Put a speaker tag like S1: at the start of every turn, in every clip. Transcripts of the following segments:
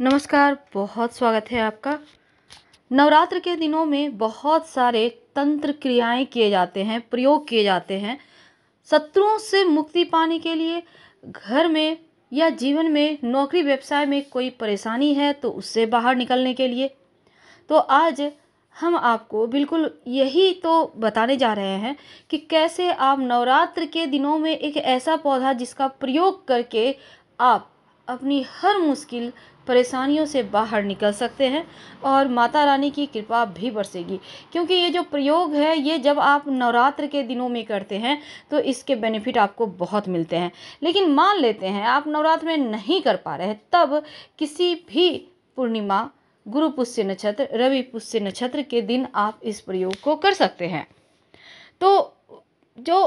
S1: नमस्कार बहुत स्वागत है आपका नवरात्र के दिनों में बहुत सारे तंत्र क्रियाएं किए जाते हैं प्रयोग किए जाते हैं शत्रुओं से मुक्ति पाने के लिए घर में या जीवन में नौकरी व्यवसाय में कोई परेशानी है तो उससे बाहर निकलने के लिए तो आज हम आपको बिल्कुल यही तो बताने जा रहे हैं कि कैसे आप नवरात्र के दिनों में एक ऐसा पौधा जिसका प्रयोग करके आप अपनी हर मुश्किल परेशानियों से बाहर निकल सकते हैं और माता रानी की कृपा भी बरसेगी क्योंकि ये जो प्रयोग है ये जब आप नवरात्र के दिनों में करते हैं तो इसके बेनिफिट आपको बहुत मिलते हैं लेकिन मान लेते हैं आप नवरात्र में नहीं कर पा रहे तब किसी भी पूर्णिमा गुरु पुष्य नक्षत्र रवि पुष्य नक्षत्र के दिन आप इस प्रयोग को कर सकते हैं तो जो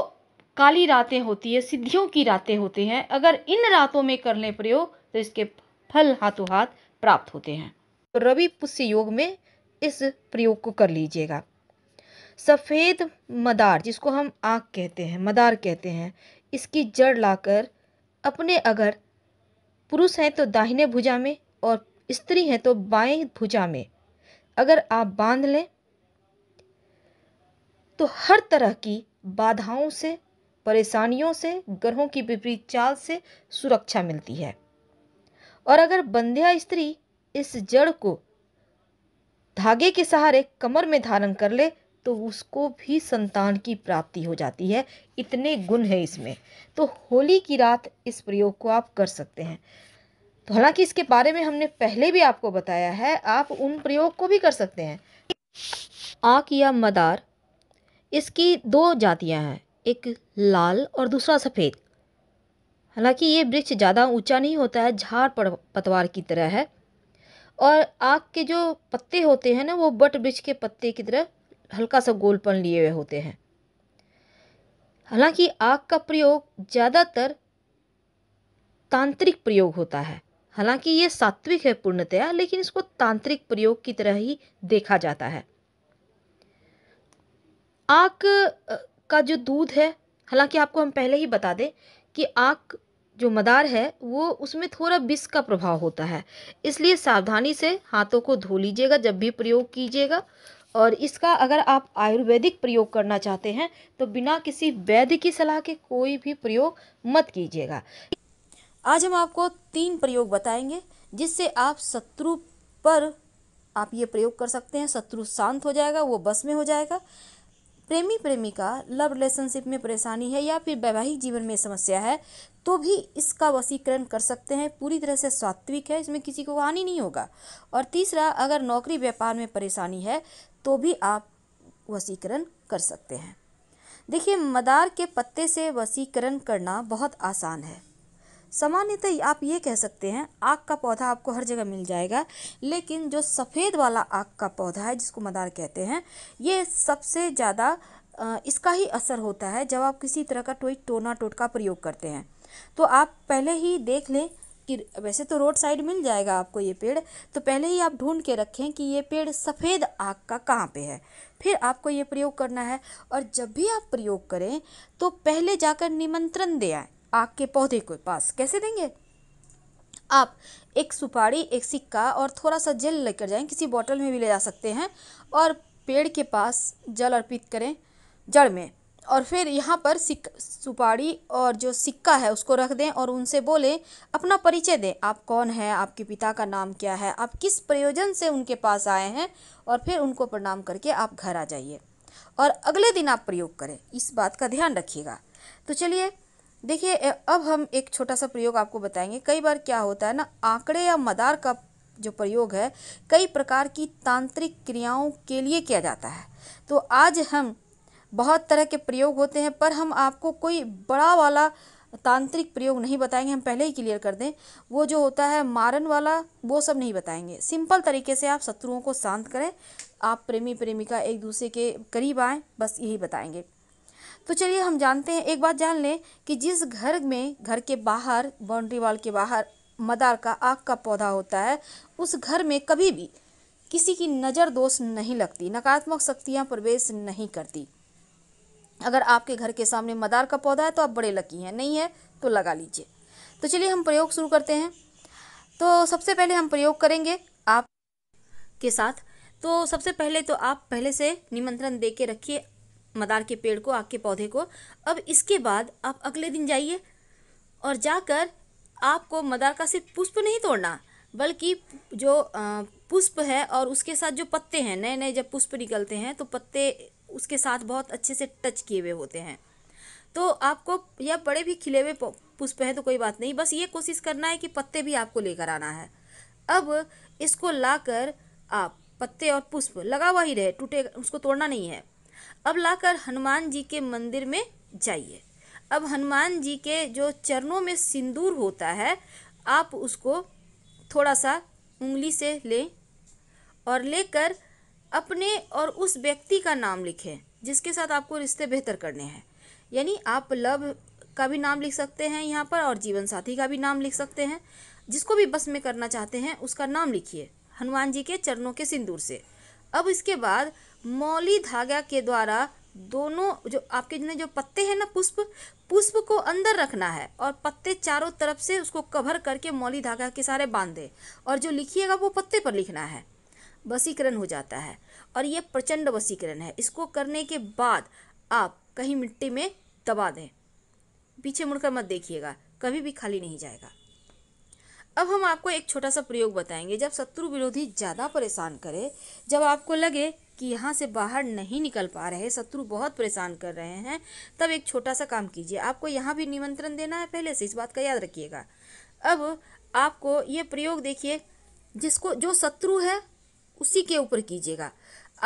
S1: काली रातें होती है सिद्धियों की रातें होती हैं अगर इन रातों में कर लें प्रयोग तो इसके फल हाथों हाथ प्राप्त होते हैं तो रवि पुष्य योग में इस प्रयोग को कर लीजिएगा सफ़ेद मदार जिसको हम आँख कहते हैं मदार कहते हैं इसकी जड़ लाकर अपने अगर पुरुष हैं तो दाहिने भुजा में और स्त्री हैं तो बाएं भुजा में अगर आप बांध लें तो हर तरह की बाधाओं से परेशानियों से ग्रहों की विपरीत चाल से सुरक्षा मिलती है और अगर बंध्या स्त्री इस जड़ को धागे के सहारे कमर में धारण कर ले तो उसको भी संतान की प्राप्ति हो जाती है इतने गुण हैं इसमें तो होली की रात इस प्रयोग को आप कर सकते हैं तो हालांकि इसके बारे में हमने पहले भी आपको बताया है आप उन प्रयोग को भी कर सकते हैं आक या मदार इसकी दो जातियां हैं एक लाल और दूसरा सफ़ेद हालांकि ये वृक्ष ज़्यादा ऊंचा नहीं होता है झाड़ पतवार की तरह है और आग के जो पत्ते होते हैं ना वो बट वृक्ष के पत्ते की तरह हल्का सा गोलपन लिए हुए होते हैं हालांकि आग का प्रयोग ज़्यादातर तांत्रिक प्रयोग होता है हालांकि ये सात्विक है पूर्णतया लेकिन इसको तांत्रिक प्रयोग की तरह ही देखा जाता है आग का जो दूध है हालांकि आपको हम पहले ही बता दें कि आँख जो मदार है वो उसमें थोड़ा विष का प्रभाव होता है इसलिए सावधानी से हाथों को धो लीजिएगा जब भी प्रयोग कीजिएगा और इसका अगर आप आयुर्वेदिक प्रयोग करना चाहते हैं तो बिना किसी वैद्य की सलाह के कोई भी प्रयोग मत कीजिएगा आज हम आपको तीन प्रयोग बताएंगे जिससे आप शत्रु पर आप ये प्रयोग कर सकते हैं शत्रु शांत हो जाएगा वो बस में हो जाएगा प्रेमी प्रेमिका लव रिलेशनशिप में परेशानी है या फिर वैवाहिक जीवन में समस्या है तो भी इसका वसीकरण कर सकते हैं पूरी तरह से सात्विक है इसमें किसी को हानि नहीं होगा और तीसरा अगर नौकरी व्यापार में परेशानी है तो भी आप वसीकरण कर सकते हैं देखिए मदार के पत्ते से वसीकरण करना बहुत आसान है सामान्यतः आप ये कह सकते हैं आग का पौधा आपको हर जगह मिल जाएगा लेकिन जो सफ़ेद वाला आग का पौधा है जिसको मदार कहते हैं ये सबसे ज़्यादा इसका ही असर होता है जब आप किसी तरह का टोई टोना टोटका प्रयोग करते हैं तो आप पहले ही देख लें कि वैसे तो रोड साइड मिल जाएगा आपको ये पेड़ तो पहले ही आप ढूंढ के रखें कि ये पेड़ सफ़ेद आग का कहाँ पे है फिर आपको ये प्रयोग करना है और जब भी आप प्रयोग करें तो पहले जाकर निमंत्रण दे आए आग के पौधे के पास कैसे देंगे आप एक सुपारी एक सिक्का और थोड़ा सा जल लेकर जाएं किसी बॉटल में भी ले जा सकते हैं और पेड़ के पास जल अर्पित करें जड़ में और फिर यहाँ पर सिक सुपारी और जो सिक्का है उसको रख दें और उनसे बोलें अपना परिचय दें आप कौन हैं आपके पिता का नाम क्या है आप किस प्रयोजन से उनके पास आए हैं और फिर उनको प्रणाम करके आप घर आ जाइए और अगले दिन आप प्रयोग करें इस बात का ध्यान रखिएगा तो चलिए देखिए अब हम एक छोटा सा प्रयोग आपको बताएंगे कई बार क्या होता है ना आंकड़े या मदार का जो प्रयोग है कई प्रकार की तांत्रिक क्रियाओं के लिए किया जाता है तो आज हम बहुत तरह के प्रयोग होते हैं पर हम आपको कोई बड़ा वाला तांत्रिक प्रयोग नहीं बताएंगे हम पहले ही क्लियर कर दें वो जो होता है मारन वाला वो सब नहीं बताएंगे सिंपल तरीके से आप शत्रुओं को शांत करें आप प्रेमी प्रेमिका एक दूसरे के करीब आएँ बस यही बताएंगे तो चलिए हम जानते हैं एक बात जान लें कि जिस घर में घर के बाहर बाउंड्री वाल के बाहर मदार का आग का पौधा होता है उस घर में कभी भी किसी की नज़र दोष नहीं लगती नकारात्मक शक्तियाँ प्रवेश नहीं करती अगर आपके घर के सामने मदार का पौधा है तो आप बड़े लकी हैं नहीं है तो लगा लीजिए तो चलिए हम प्रयोग शुरू करते हैं तो सबसे पहले हम प्रयोग करेंगे आप के साथ तो सबसे पहले तो आप पहले से निमंत्रण दे के रखिए मदार के पेड़ को आग के पौधे को अब इसके बाद आप अगले दिन जाइए और जाकर आपको मदार का सिर्फ पुष्प नहीं तोड़ना बल्कि जो पुष्प है और उसके साथ जो पत्ते हैं नए नए जब पुष्प निकलते हैं तो पत्ते उसके साथ बहुत अच्छे से टच किए हुए होते हैं तो आपको यह बड़े भी खिले हुए पुष्प हैं तो कोई बात नहीं बस ये कोशिश करना है कि पत्ते भी आपको लेकर आना है अब इसको लाकर आप पत्ते और पुष्प लगा हुआ ही रहे टूटे उसको तोड़ना नहीं है अब लाकर हनुमान जी के मंदिर में जाइए अब हनुमान जी के जो चरणों में सिंदूर होता है आप उसको थोड़ा सा उंगली से लें और लेकर अपने और उस व्यक्ति का नाम लिखें जिसके साथ आपको रिश्ते बेहतर करने हैं यानी आप लव का भी नाम लिख सकते हैं यहाँ पर और जीवन साथी का भी नाम लिख सकते हैं जिसको भी बस में करना चाहते हैं उसका नाम लिखिए हनुमान जी के चरणों के सिंदूर से अब इसके बाद मौली धागा के द्वारा दोनों जो आपके जितने जो पत्ते हैं ना पुष्प पुष्प को अंदर रखना है और पत्ते चारों तरफ से उसको कवर करके मौली धागा के सारे बांध दें और जो लिखिएगा वो पत्ते पर लिखना है वसीकरण हो जाता है और ये प्रचंड वसीकरण है इसको करने के बाद आप कहीं मिट्टी में दबा दें पीछे मुड़कर मत देखिएगा कभी भी खाली नहीं जाएगा अब हम आपको एक छोटा सा प्रयोग बताएंगे जब शत्रु विरोधी ज़्यादा परेशान करे जब आपको लगे कि यहाँ से बाहर नहीं निकल पा रहे शत्रु बहुत परेशान कर रहे हैं तब एक छोटा सा काम कीजिए आपको यहाँ भी निमंत्रण देना है पहले से इस बात का याद रखिएगा अब आपको ये प्रयोग देखिए जिसको जो शत्रु है उसी के ऊपर कीजिएगा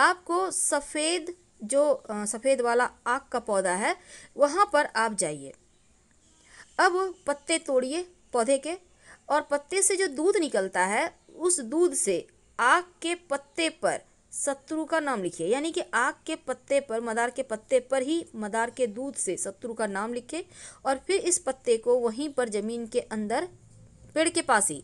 S1: आपको सफ़ेद जो सफ़ेद वाला आग का पौधा है वहाँ पर आप जाइए अब पत्ते तोड़िए पौधे के और पत्ते से जो दूध निकलता है उस दूध से आग के पत्ते पर शत्रु का नाम लिखिए यानी कि आग के पत्ते पर मदार के पत्ते पर ही मदार के दूध से शत्रु का नाम लिखे और फिर इस पत्ते को वहीं पर ज़मीन के अंदर पेड़ के पास ही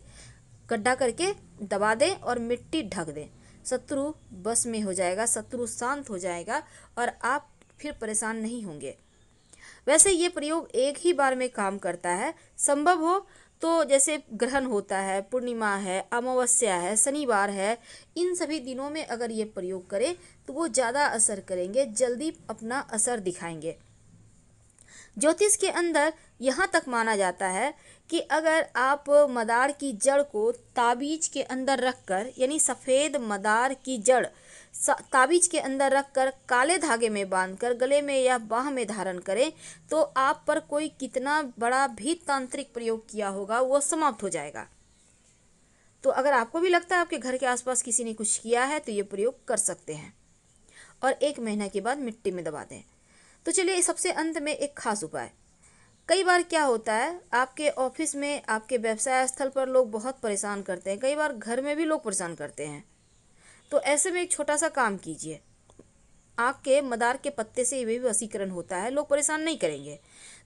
S1: गड्ढा करके दबा दें और मिट्टी ढक दें शत्रु बस में हो जाएगा शत्रु शांत हो जाएगा और आप फिर परेशान नहीं होंगे वैसे ये प्रयोग एक ही बार में काम करता है संभव हो तो जैसे ग्रहण होता है पूर्णिमा है अमावस्या है शनिवार है इन सभी दिनों में अगर ये प्रयोग करें तो वो ज़्यादा असर करेंगे जल्दी अपना असर दिखाएंगे ज्योतिष के अंदर यहाँ तक माना जाता है कि अगर आप मदार की जड़ को ताबीज के अंदर रखकर यानी सफ़ेद मदार की जड़ ताबीज के अंदर रखकर काले धागे में बांधकर गले में या बाह में धारण करें तो आप पर कोई कितना बड़ा भी तांत्रिक प्रयोग किया होगा वो समाप्त हो जाएगा तो अगर आपको भी लगता है आपके घर के आसपास किसी ने कुछ किया है तो ये प्रयोग कर सकते हैं और एक महीना के बाद मिट्टी में दबा दें तो चलिए सबसे अंत में एक खास उपाय कई बार क्या होता है आपके ऑफिस में आपके व्यवसाय स्थल पर लोग बहुत परेशान करते हैं कई बार घर में भी लोग परेशान करते हैं तो ऐसे में एक छोटा सा काम कीजिए आँख के मदार के पत्ते से भी वसीकरण होता है लोग परेशान नहीं करेंगे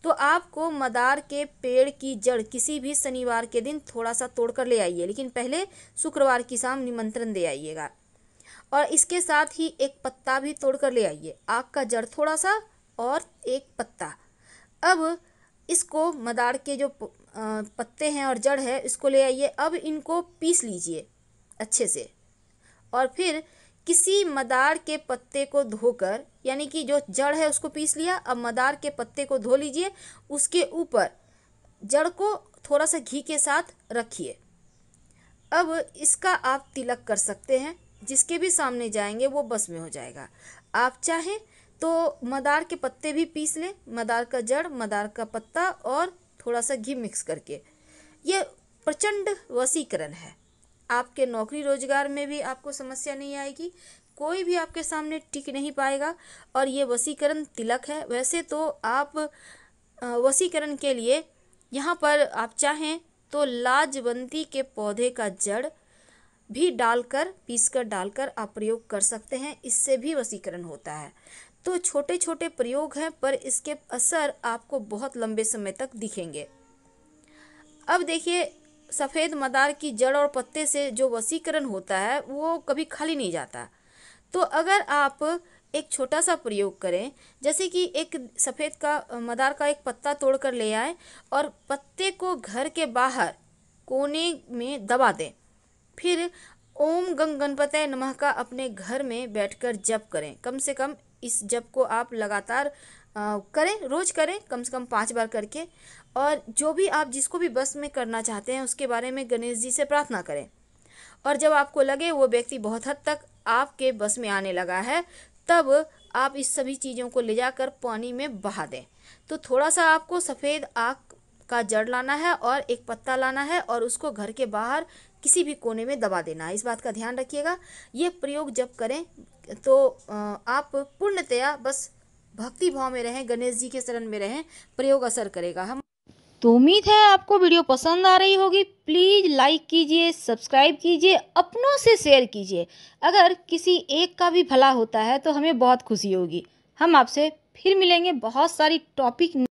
S1: तो आपको मदार के पेड़ की जड़ किसी भी शनिवार के दिन थोड़ा सा तोड़कर ले आइए लेकिन पहले शुक्रवार की शाम निमंत्रण दे आइएगा और इसके साथ ही एक पत्ता भी तोड़कर ले आइए आग का जड़ थोड़ा सा और एक पत्ता अब इसको मदार के जो पत्ते हैं और जड़ है इसको ले आइए अब इनको पीस लीजिए अच्छे से और फिर किसी मदार के पत्ते को धोकर यानी कि जो जड़ है उसको पीस लिया अब मदार के पत्ते को धो लीजिए उसके ऊपर जड़ को थोड़ा सा घी के साथ रखिए अब इसका आप तिलक कर सकते हैं जिसके भी सामने जाएंगे वो बस में हो जाएगा आप चाहें तो मदार के पत्ते भी पीस लें मदार का जड़ मदार का पत्ता और थोड़ा सा घी मिक्स करके ये प्रचंड वसीकरण है आपके नौकरी रोज़गार में भी आपको समस्या नहीं आएगी कोई भी आपके सामने टिक नहीं पाएगा और ये वसीकरण तिलक है वैसे तो आप वसीकरण के लिए यहाँ पर आप चाहें तो लाजवंती के पौधे का जड़ भी डालकर पीस कर डालकर आप प्रयोग कर सकते हैं इससे भी वसीकरण होता है तो छोटे छोटे प्रयोग हैं पर इसके असर आपको बहुत लंबे समय तक दिखेंगे अब देखिए सफ़ेद मदार की जड़ और पत्ते से जो वसीकरण होता है वो कभी खाली नहीं जाता तो अगर आप एक छोटा सा प्रयोग करें जैसे कि एक सफ़ेद का मदार का एक पत्ता तोड़ कर ले आए और पत्ते को घर के बाहर कोने में दबा दें फिर ओम गंग गणपतय नमः का अपने घर में बैठकर जप करें कम से कम इस जप को आप लगातार करें रोज करें कम से कम पाँच बार करके और जो भी आप जिसको भी बस में करना चाहते हैं उसके बारे में गणेश जी से प्रार्थना करें और जब आपको लगे वो व्यक्ति बहुत हद तक आपके बस में आने लगा है तब आप इस सभी चीज़ों को ले जाकर पानी में बहा दें तो थोड़ा सा आपको सफ़ेद आँख का जड़ लाना है और एक पत्ता लाना है और उसको घर के बाहर किसी भी कोने में दबा देना है इस बात का ध्यान रखिएगा ये प्रयोग जब करें तो आप पूर्णतया बस भक्ति भाव में रहें गणेश जी के शरण में रहें प्रयोग असर करेगा हम तो उम्मीद है आपको वीडियो पसंद आ रही होगी प्लीज़ लाइक कीजिए सब्सक्राइब कीजिए अपनों से शेयर कीजिए अगर किसी एक का भी भला होता है तो हमें बहुत खुशी होगी हम आपसे फिर मिलेंगे बहुत सारी टॉपिक